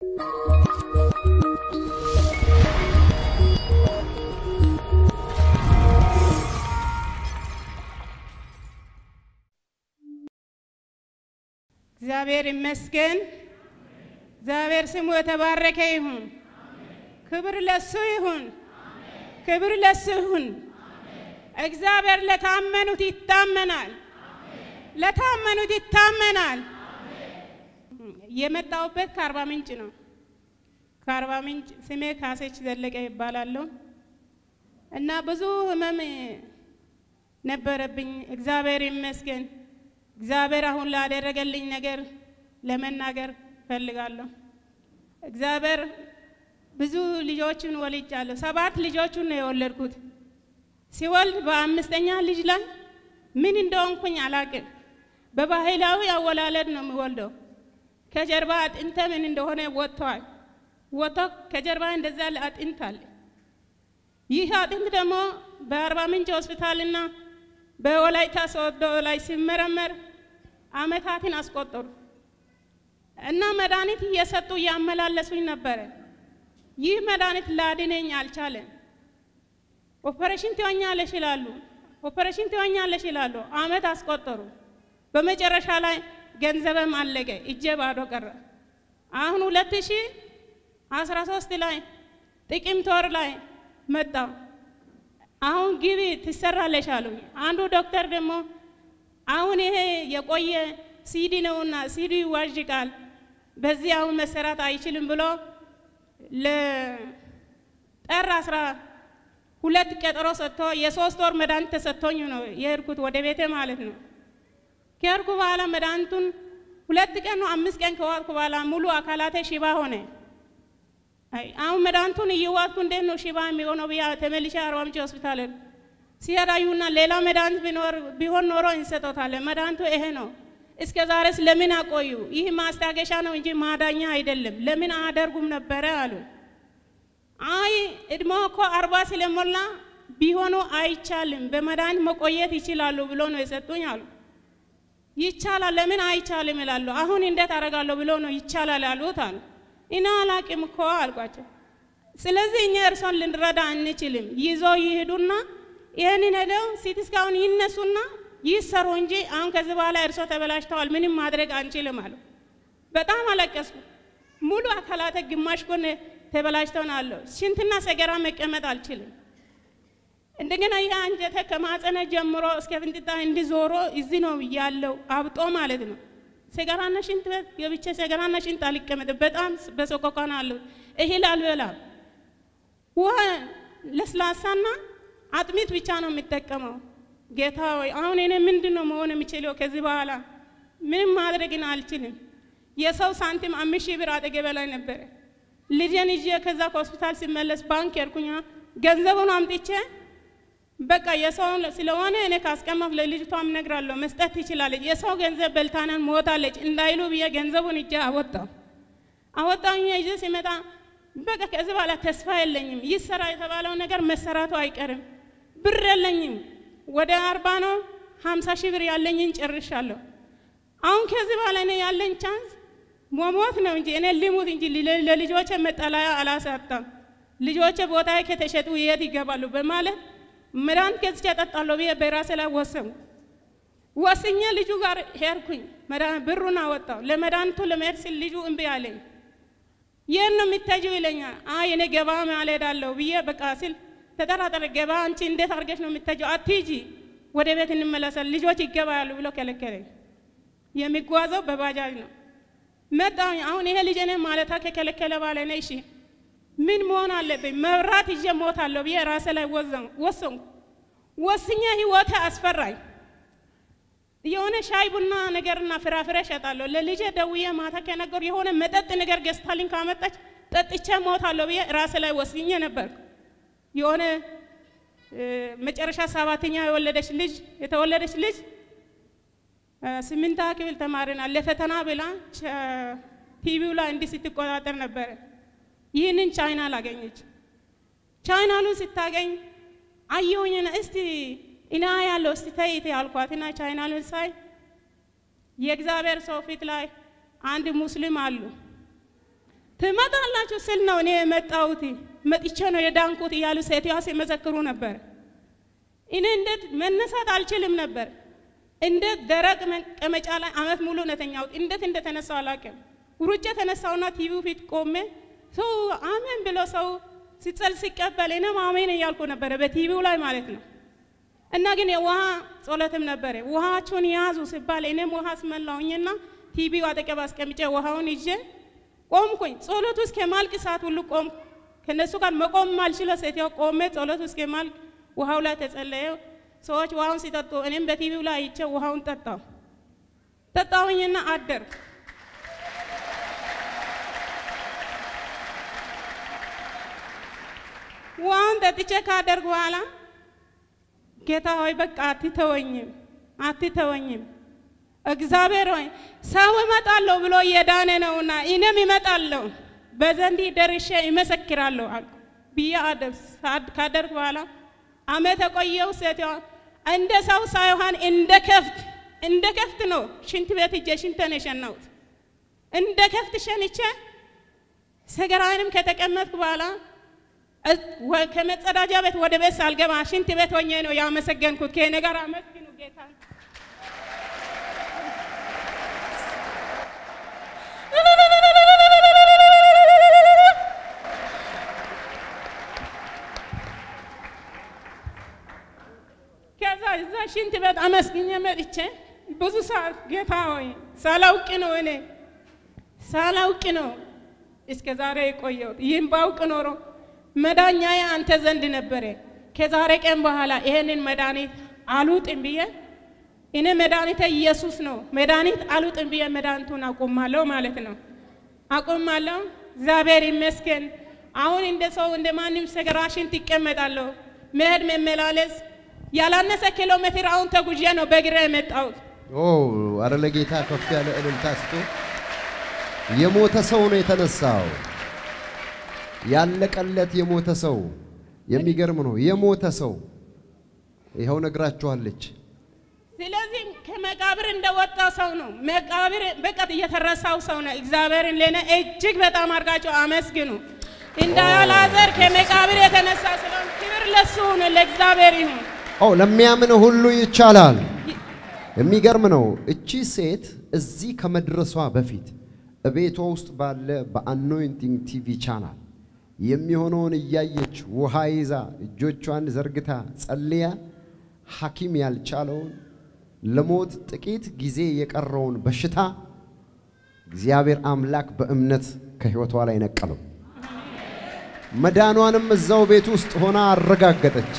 እግዚአብሔር ይመስገን። እግዚአብሔር ስሙ የተባረከ ይሁን። ክብር ለሱ ይሁን። ክብር ለሱ ይሁን። እግዚአብሔር ለታመኑት ይታመናል። ለታመኑት ይታመናል። የመጣውበት ከአርባ ምንጭ ነው። ከአርባ ምንጭ ስሜ ካሴች ዘለቀ ይባላለሁ እና ብዙ ህመም ነበረብኝ። እግዚአብሔር ይመስገን። እግዚአብሔር አሁን ላደረገልኝ ነገር ለመናገር ፈልጋለሁ። እግዚአብሔር ብዙ ልጆችን ወልጃለሁ። ሰባት ልጆችን ነው የወለድኩት። ሲወልድ በአምስተኛ ልጅ ላይ ምን እንደሆንኩኝ አላቅም። በባህላዊ አወላለድ ነው የሚወልደው። ከጀርባ አጥንተ ምን እንደሆነ ወጥቷል። ወጥቶ ከጀርባ እንደዛ አጥንት አለ። ይህ አጥንት ደግሞ በአርባ ምንጭ ሆስፒታልና በወላይታ ሶዶ ላይ ሲመረመር አመታትን አስቆጠሩ እና መድኃኒት እየሰጡ እያመላለሱኝ ነበረ። ይህ መድኃኒት ላድነኝ አልቻለም። ኦፐሬሽን ትሆኛለሽ ይላሉ፣ ኦፐሬሽን ትሆኛለሽ ይላሉ። አመት አስቆጠሩ። በመጨረሻ ላይ ገንዘብም አለቀ፣ እጄ ባዶ ቀረ። አሁን 2013 ላይ ጥቅምት ወር ላይ መጣ። አሁን ግቢ ትሰራለሽ አሉኝ። አንዱ ዶክተር ደግሞ አሁን ይሄ የቆየ ሲዲ ነውና ሲዲ ይዋዥቃል፣ በዚህ አሁን መሰራት አይችልም ብሎ ለጠር አስራ ሁለት ቀጠሮ ሰጥቶ የሶስት ወር መድኃኒት ተሰጥቶኝ ነው የሄድኩት ወደ ቤቴ ማለት ነው። ከርኩ በኋላ መድኃኒቱን ሁለት ቀን ነው አምስት ቀን ከዋጥኩ በኋላ ሙሉ አካላቴ ሽባ ሆነ። አሁን መድኃኒቱን እየዋጥኩ እንዴት ነው ሽባ የሚሆነው ብያ ተመልሼ አርባ ምንጭ ሆስፒታል ሲያዳዩና ሌላ መድኃኒት ቢሆን ኖሮ እንሰጠታለን። መድኃኒቱ ይሄ ነው። እስከ ዛሬስ ለምን አቆዩ? ይህ ማስታገሻ ነው እንጂ ማዳኛ አይደለም። ለምን አደርጉም ነበረ አሉ። አይ እድሞ እኮ አርባ ስለሞላ ቢሆኑ አይቻልም፣ በመድኃኒት መቆየት ይችላሉ ብሎ ነው የሰጡኝ አሉ። ይቻላል ለምን አይቻልም ይላሉ። አሁን እንዴት አደርጋለሁ ብሎ ነው ይቻላል ያሉት አሉ። እና አላቅም እኮ አልኳቸው። ስለዚህ እኛ እርሶን ልንረዳ አንችልም። ይዞ ይሄዱና ይህንን ሄደው ሲቲ ስካውን ይነሱና ይሰሩ እንጂ አሁን ከዚህ በኋላ እርሶ ተበላሽተዋል፣ ምንም ማድረግ አንችልም አሉ። በጣም አለቀስኩ። ሙሉ አካላተ ግማሽ ጎን ተበላሽተውን አለው። ሽንትና ሰገራ መቀመጥ አልችልም። እንደገና ይህ አንጀተ ከማፀነ ጀምሮ እስከ ፍንጥጣ እንዲዞሮ እዚህ ነው ያለው አብጦ ማለት ነው። ሰገራና ሽንት ቤት ገብቼ ሰገራና ሽንት አልቀመጥም። በጣም በሰቆቃና አለሁ። እህል አልበላም። ውሃ ለስላሳና አጥሚት ብቻ ነው የምጠቀመው። ጌታ ወይ አሁን እኔ ምንድን ነው መሆን የምችለው? ከዚህ በኋላ ምንም ማድረግን አልችልም። የሰው ሳንቲም አምስት ሺህ ብር አጠገቤ በላይ ነበረ። ልጄን ይዤ ከዛ ከሆስፒታል ሲመለስ ባንክ ሄድኩኝ። ገንዘቡን አምጥቼ በቃ የሰው ስለሆነ እኔ ካስቀመፍ ለልጅቷም ነግራለሁ መስጠት ትችላለች። የሰው ገንዘብ በልታነን ሞታለች እንዳይሉ ብዬ ገንዘቡን እጄ አወጣው አወጣኝ ይዤ ሲመጣ በቃ ከዚህ በኋላ ተስፋ የለኝም። ይሰራ የተባለው ነገር መሰራቱ አይቀርም። ብር የለኝም። ወደ አርባ ነው ሀምሳ ሺህ ብር ያለኝን ጨርሻለሁ። አሁን ከዚህ በኋላ እኔ ያለኝ ቻንስ መሞት ነው እንጂ እኔ ልሙት እንጂ ለልጆቼ መጠለያ አላሳጣም። ልጆቼ ቦታ ከተሸጡ የት ይገባሉ በማለት መድኃኒት ገዝቼ እጠጣለሁ ብዬ በራሴ ላይ ወሰንኩ። ወስኜ ልጁ ጋር ሄድኩኝ። ብሩን አወጣው ለመድኃኒቱ ለመሄድ ሲል ልጁ እምቢ አለኝ። ይህን ነው የምትሄጂው ይለኛል። አይ እኔ ገባ አልሄዳለሁ ብዬ በቃ ሲል ተጠራጠረ። ገባ አንቺ እንዴት አድርገሽ ነው የምትሄጂው? አትሂጂ፣ ወደ ቤት እንመለሳል፣ ልጆች ይገባሉ ብሎ ከለከለኝ። የሚጓዘው በባጃጅ ነው። መጣኝ። አሁን ይሄ ልጅ እኔ ማለታ ከከለከለ ባለ እኔ እሺ ምን መሆን አለብኝ? መብራት ይዤ ሞታለሁ ብዬ ራሴ ላይ ወሰንኩ። ወስኜ ህይወቴ አስፈራኝ። የሆነ ሻይ ቡና ነገርና ፍራፍሬ እሸጣለሁ። ለልጄ ደውዬ ማታ ከነገሩ የሆነ መጠጥ ነገር ገዝታልኝ ካመጣች ጠጥቼ ሞታለሁ ብዬ ራሴ ላይ ወስኜ ነበር። የሆነ መጨረሻ ሰባተኛ የወለደች ልጅ የተወለደች ልጅ ስምንታ ክፍል ተማሪና ለፈተና ብላ ቲቪው ላይ እንዲህ ስትቆጣጠር ነበረ። ይህንን ቻይና ላገኘች። ቻይናሉን ስታገኝ አየሁኝና እስቲ እና ያለው እስቲ ተይት ያልኳትና ቻይናሉን ሳይ የእግዚአብሔር ሰው ፊት ላይ አንድ ሙስሊም አሉ። ትመጣላችሁ ስል ነው እኔ የመጣሁት መጥቼ ነው የዳንኩት እያሉ ሴትዮዋ ሲመሰክሩ ነበር። እኔ እንዴት መነሳት አልችልም ነበር። እንዴት ደረቅ መቀመጫ ላይ አመት ሙሉ ነው የተኛሁት። እንዴት እንደተነሳው አላውቅም። ሩጬ ተነሳውና ቲቪው ፊት ቆሜ አሜን ብሎ ሰው ሲጸል ሲቀበል እኔም አሜን እያልኩ ነበረ በቲቪው ላይ ማለት ነው። እና ግን የውሃ ጸሎትም ነበረ። ውሃችሁን ያዙ ሲባል እኔም ውሃ አስመላውኝና ቲቪው አጠገብ አስቀምጬ ውሃውን ይዤ ቆምኩኝ። ጸሎቱ እስከ ማልቅ ሰዓት ሁሉ ቆምኩ። ከነሱ ጋር መቆም ማልችለ ሴትዮ ቆሜ ጸሎቱ እስከ ማልቅ ውሃው ላይ ተጸለየ። ሰዎች ውሃውን ሲጠጡ እኔም በቲቪው ላይ አይቼ ውሃውን ጠጣው ጠጣውኝና አደርኩ። ውሃውን ጠጥቼ ካደርግ በኋላ ጌታ ሆይ በቃ አትተወኝም፣ አትተወኝም እግዚአብሔር ሆይ ሰው እመጣለሁ ብሎ እየዳነ ነውና እኔም እመጣለሁ በዘንድ ደርሼ ይመሰክራለሁ አልኩ ብዬ ካደርግ በኋላ አመት የቆየው ሴትዋ እንደ ሰው ሳይሆን እንደ ከፍት እንደ ከፍት ነው ሽንት ቤት እጄ ሽንተን የሸናሁት እንደ ከፍት ሸንቼ ሰገራንም ከተቀመጥኩ በኋላ ከመጸዳጃ ቤት ወደ ቤት ሳልገባ ሽንት ቤት ሆኜ ነው ያመሰገንኩት። ከኔ ነገር አመስግኑ ጌታ። ከዛ እዛ ሽንት ቤት አመስግኜ መጥቼ ብዙ ሰዓት ጌታ ሆይ ሳላውቅ ነው እኔ ሳላውቅ ነው እስከ ዛሬ የቆየሁት። ይህም ባውቅ ኖሮ መዳኛዬ አንተ ዘንድ ነበረ። ከዛሬ ቀን በኋላ ይሄንን መድኃኒት አሉጥ ብዬ እኔ መድኃኒቴ ኢየሱስ ነው፣ መድኃኒት አሉጥን ብዬ መድኃኒቱን አቆማለሁ ማለት ነው። አቆማለሁ። እግዚአብሔር ይመስገን። አሁን እንደ ሰው እንደ ማንም ሰገራሽን ትቀመጣለሁ። መሄድ መመላለስ ያላነሰ ኪሎ ሜትር አሁን ተጉዤ ነው በእግሬ የመጣሁት። አረ ለጌታ ከፍ ያለ እልልታ ስጡ። የሞተ ሰው ነው የተነሳው። ያለቀለት የሞተ ሰው የሚገርም ነው። የሞተ ሰው ይኸው ነግራችኋለች። ስለዚህ ከመቃብር እንደወጣ ሰው ነው። መቃብር በቃ የተረሳው ሰው ነው። እግዚአብሔርን ለነ እጅግ በጣም አድርጋቸው አመስግኑ። እንደ አልዓዛር ከመቃብር የተነሳ ስለሆነ ክብር ለሱ ሆነ፣ ለእግዚአብሔር ይሁን። ኦ ለሚያምን ሁሉ ይቻላል። የሚገርም ነው። እቺ ሴት እዚህ ከመድረሷ በፊት እቤቷ ውስጥ ባለ በአኖይንቲንግ ቲቪ ቻናል የሚሆነውን እያየች ውሃ ይዛ እጆቿን ዘርግታ ጸልያ ሐኪም ያልቻለውን ለሞት ጥቂት ጊዜ የቀረውን በሽታ እግዚአብሔር አምላክ በእምነት ከሕይወቷ ላይ ነቀለው። መዳኗንም እዛው ቤት ውስጥ ሆና አረጋገጠች።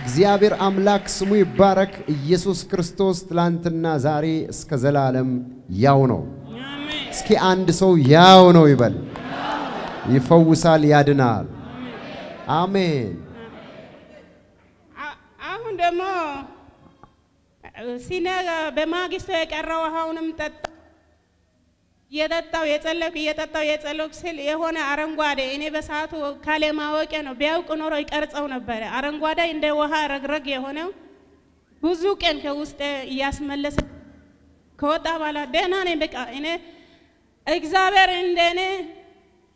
እግዚአብሔር አምላክ ስሙ ይባረክ። ኢየሱስ ክርስቶስ ትላንትና፣ ዛሬ እስከ ዘላለም ያው ነው። እስኪ አንድ ሰው ያው ነው ይበል። ይፈውሳል፣ ያድናል። አሜን። አሁን ደግሞ ሲነ በማግስቱ የቀረው ውሃውንም ጠጣ እየጠጣው የጸለኩ እየጠጣው የጸለኩ ስል የሆነ አረንጓዴ እኔ በሰዓቱ ካሌ ማወቄ ነው። ቢያውቅ ኖሮ ይቀርጸው ነበረ። አረንጓዴ እንደ ውሃ ረግረግ የሆነው ብዙ ቀን ከውስጤ እያስመለሰ ከወጣ በኋላ ደህና ነኝ በቃ እኔ እግዚአብሔር እንደ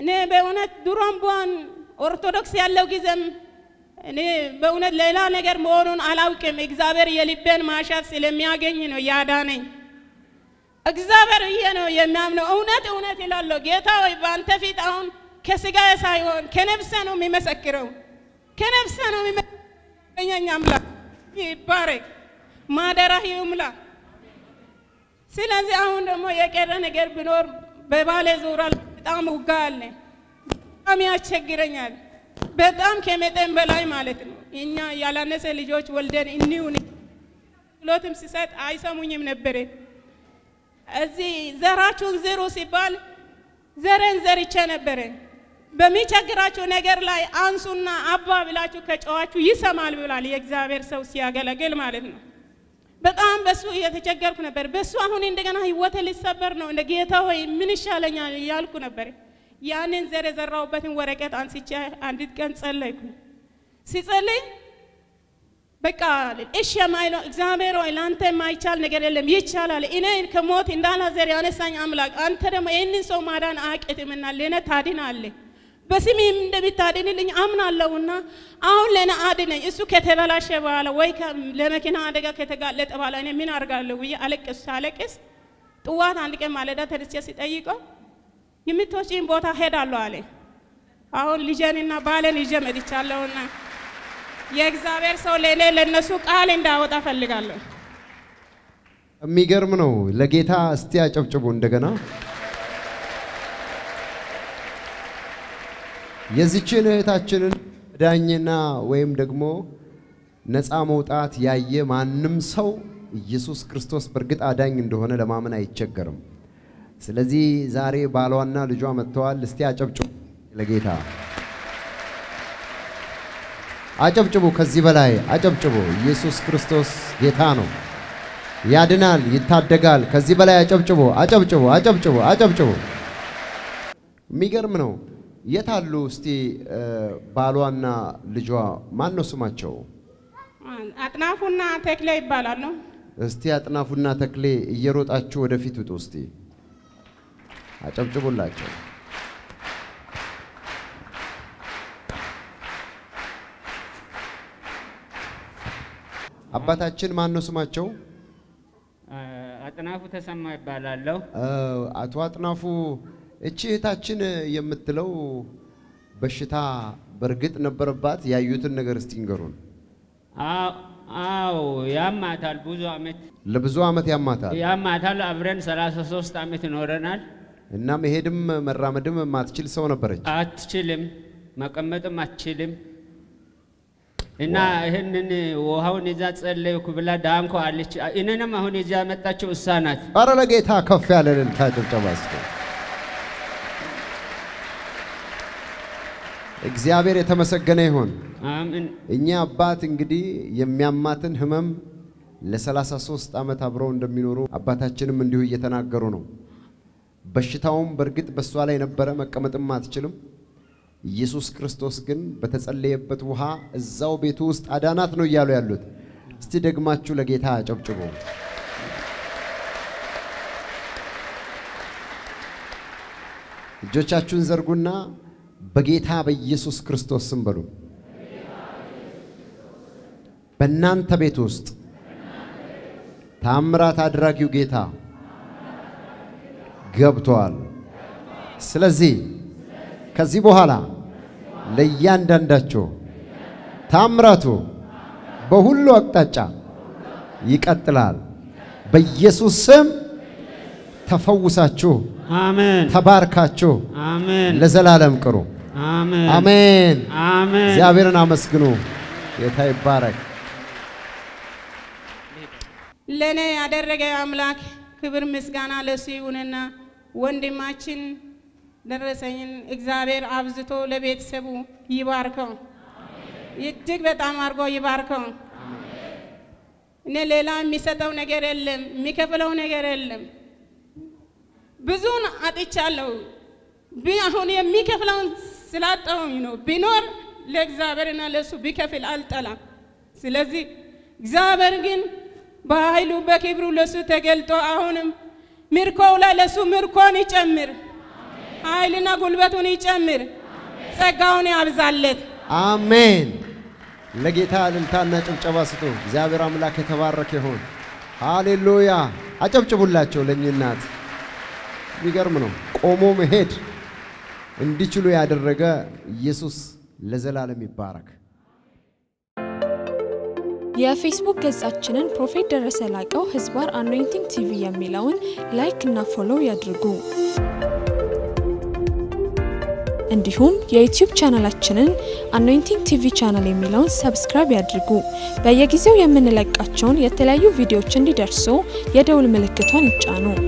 እኔ በእውነት ድሮም ቢሆን ኦርቶዶክስ ያለው ጊዜም እኔ በእውነት ሌላ ነገር መሆኑን አላውቅም። እግዚአብሔር የልቤን ማሻት ስለሚያገኝ ነው ያዳነኝ። እግዚአብሔር ብዬ ነው የሚያምነው። እውነት እውነት ይላለሁ። ጌታ ወይ በአንተ ፊት አሁን ከስጋዬ ሳይሆን ከነፍሴ ነው የሚመሰክረው፣ ከነፍሴ ነው የሚመሰክረኝ። አምላክ ይባረክ፣ ማደራህ ይሙላ። ስለዚህ አሁን ደግሞ የቀረ ነገር ቢኖር በባሌ ዙራል በጣም ውጋ አለ። በጣም ያስቸግረኛል። በጣም ከመጠን በላይ ማለት ነው። እኛ ያላነሰ ልጆች ወልደን እኒሁን ብሎትም ሲሰጥ አይሰሙኝም ነበረ። እዚህ ዘራችሁን ዝሩ ሲባል ዘረን ዘርቼ ነበረ። በሚቸግራችሁ ነገር ላይ አንሱና አባ ብላችሁ ከጨዋችሁ ይሰማል ብሏል የእግዚአብሔር ሰው ሲያገለግል ማለት ነው። በጣም በሱ እየተቸገርኩ ነበር። በሱ አሁን እንደገና ህይወት ሊሰበር ነው። እንደ ጌታ ሆይ ምን ይሻለኛል እያልኩ ነበር። ያንን ዘር የዘራሁበትን ወረቀት አንስቼ አንዲት ቀን ጸለይኩ። ሲጸልይ በቃ እሺ የማይለው እግዚአብሔር ሆይ ለአንተ የማይቻል ነገር የለም፣ ይቻላል። እኔ ከሞት እንዳላዘር ያነሳኝ አምላክ አንተ ደግሞ ይህንን ሰው ማዳን አያቅትምና ለእኔ ታድናለህ በስሜም እንደምታድንልኝ አምናለሁና አሁን ለእኔ አድነኝ። እሱ ከተበላሸ በኋላ ወይ ለመኪና አደጋ ከተጋለጠ በኋላ እኔ ምን አርጋለሁ ብዬ አለቅስ ሳለቅስ ጥዋት አንድ ቀን ማለዳ ተነስቼ ሲጠይቀው የምትወጪን ቦታ ሄዳለሁ አለ። አሁን ልጄንና ባሌን ይዤ መጥቻለሁና የእግዚአብሔር ሰው ለእኔ ለእነሱ ቃል እንዳወጣ ፈልጋለሁ። የሚገርም ነው። ለጌታ እስቲ አጨብጭቡ እንደገና የዚችን እህታችንን ዳኝና ወይም ደግሞ ነፃ መውጣት ያየ ማንም ሰው ኢየሱስ ክርስቶስ በእርግጥ አዳኝ እንደሆነ ለማመን አይቸገርም። ስለዚህ ዛሬ ባሏና ልጇ መጥተዋል። እስቲ አጨብጭቡ ለጌታ አጨብጭቡ፣ ከዚህ በላይ አጨብጭቡ። ኢየሱስ ክርስቶስ ጌታ ነው፣ ያድናል፣ ይታደጋል። ከዚህ በላይ አጨብጭቡ፣ አጨብጭቡ፣ አጨብጭቡ፣ አጨብጭቡ። የሚገርም ነው። የት አሉ? እስቲ ባሏና ልጇ ማን ነው ስማቸው? አጥናፉና ተክሌ ይባላሉ። እስቲ አጥናፉና ተክሌ እየሮጣችሁ ወደፊት ውጡ። እስቲ አጨብጭቡላቸው። አባታችን ማን ነው ስማቸው? አጥናፉ ተሰማ ይባላለሁ። አቶ አጥናፉ እቺ እህታችን የምትለው በሽታ በእርግጥ ነበረባት? ያዩትን ነገር እስቲ ንገሩን። አዎ ያማታል። ብዙ አመት ለብዙ አመት ያማታል ያማታል። አብረን 33 አመት ኖረናል። እና መሄድም መራመድም ማትችል ሰው ነበረች። አትችልም፣ መቀመጥም አትችልም። እና ይህንን ውሃውን ይዛ ጸለይኩ ብላ ዳንኮ አለች። እኔንም አሁን ይዛ ያመጣችው እሷ ናት። አረ ለጌታ ከፍ ያለ እልልታ ጭብጨባ እግዚአብሔር የተመሰገነ ይሁን። እኛ አባት እንግዲህ የሚያማትን ህመም ለ33 ዓመት አብረው እንደሚኖሩ አባታችንም እንዲሁ እየተናገሩ ነው። በሽታውም በእርግጥ በእሷ ላይ ነበረ፣ መቀመጥም አትችልም። ኢየሱስ ክርስቶስ ግን በተጸለየበት ውሃ እዛው ቤቱ ውስጥ አዳናት ነው እያሉ ያሉት። እስቲ ደግማችሁ ለጌታ አጨብጭቡ። እጆቻችሁን ዘርጉና በጌታ በኢየሱስ ክርስቶስ ስም በሉ። በእናንተ ቤት ውስጥ ታምራት አድራጊው ጌታ ገብቷል። ስለዚህ ከዚህ በኋላ ለእያንዳንዳችሁ ታምራቱ በሁሉ አቅጣጫ ይቀጥላል። በኢየሱስ ስም ተፈውሳችሁ፣ አሜን። ተባርካችሁ፣ አሜን። ለዘላለም ቅሩ። አሜን። እግዚአብሔርን አመስግኑ። ጌታ ይባረክ። ለእኔ ያደረገ አምላክ ክብር ምስጋና ለሱ ይሁንና ወንድማችን ደረሰኝን እግዚአብሔር አብዝቶ ለቤተሰቡ ይባርከው፣ እጅግ በጣም አድርጎ ይባርከው። እኔ ሌላ የሚሰጠው ነገር የለም፣ የሚከፍለው ነገር የለም። ብዙን አጥቻለሁ። አሁን የሚከፍለውን ስላጣውኝ ነው። ቢኖር ለእግዚአብሔርና ለእሱ ቢከፍል አልጠላም። ስለዚህ እግዚአብሔር ግን በኃይሉ በክብሩ ለሱ ተገልጦ አሁንም ምርኮው ላይ ለሱ ምርኮን ይጨምር፣ ኃይልና ጉልበቱን ይጨምር፣ ጸጋውን ያብዛለት። አሜን። ለጌታ እልልታና ጭብጨባ ስጡ። እግዚአብሔር አምላክ የተባረከ ይሁን። ሃሌሉያ! አጨብጭቡላቸው ለእኚህ እናት። የሚገርም ነው ቆሞ መሄድ እንዲችሉ ያደረገ ኢየሱስ ለዘላለም ይባረክ። የፌስቡክ ገጻችንን ፕሮፌት ደረሰ ላቀው ህዝባር አኖይንቲንግ ቲቪ የሚለውን ላይክ እና ፎሎው ያድርጉ። እንዲሁም የዩትዩብ ቻናላችንን አኖይንቲንግ ቲቪ ቻናል የሚለውን ሰብስክራይብ ያድርጉ። በየጊዜው የምንለቃቸውን የተለያዩ ቪዲዮዎች እንዲደርሱ የደውል ምልክቷን ይጫኑ።